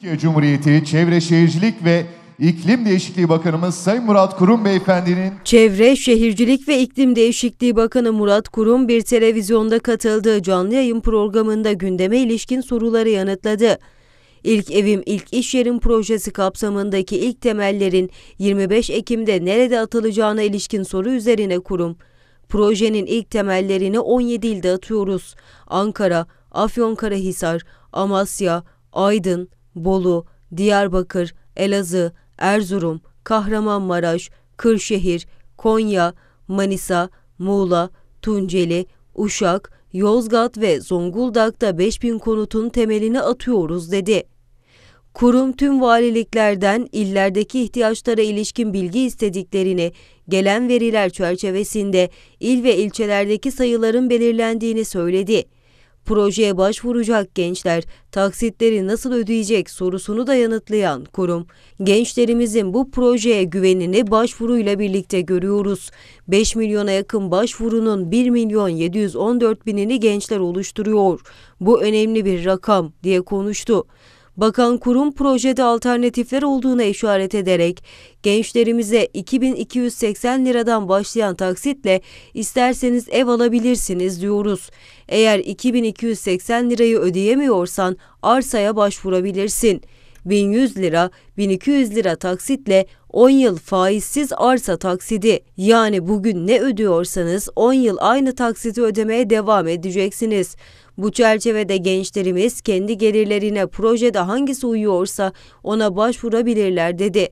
Türkiye Cumhuriyeti Çevre Şehircilik ve İklim Değişikliği Bakanımız Sayın Murat Kurum Beyefendinin Çevre, Şehircilik ve İklim Değişikliği Bakanı Murat Kurum bir televizyonda katıldığı canlı yayın programında gündeme ilişkin soruları yanıtladı. İlk Evim ilk iş Yerim projesi kapsamındaki ilk temellerin 25 Ekim'de nerede atılacağına ilişkin soru üzerine kurum. Projenin ilk temellerini 17 ilde atıyoruz. Ankara, Afyonkarahisar, Amasya, Aydın, Bolu, Diyarbakır, Elazığ, Erzurum, Kahramanmaraş, Kırşehir, Konya, Manisa, Muğla, Tunceli, Uşak, Yozgat ve Zonguldak'ta 5000 konutun temelini atıyoruz dedi. Kurum tüm valiliklerden illerdeki ihtiyaçlara ilişkin bilgi istediklerini, gelen veriler çerçevesinde il ve ilçelerdeki sayıların belirlendiğini söyledi. Projeye başvuracak gençler taksitleri nasıl ödeyecek sorusunu da yanıtlayan kurum. Gençlerimizin bu projeye güvenini başvuruyla birlikte görüyoruz. 5 milyona yakın başvurunun 1 milyon 714 binini gençler oluşturuyor. Bu önemli bir rakam diye konuştu. Bakan kurum projede alternatifler olduğuna işaret ederek gençlerimize 2280 liradan başlayan taksitle isterseniz ev alabilirsiniz diyoruz. Eğer 2280 lirayı ödeyemiyorsan arsaya başvurabilirsin.'' 1100 lira, 1200 lira taksitle 10 yıl faizsiz arsa taksidi yani bugün ne ödüyorsanız 10 yıl aynı taksiti ödemeye devam edeceksiniz. Bu çerçevede gençlerimiz kendi gelirlerine projede hangisi uyuyorsa ona başvurabilirler dedi.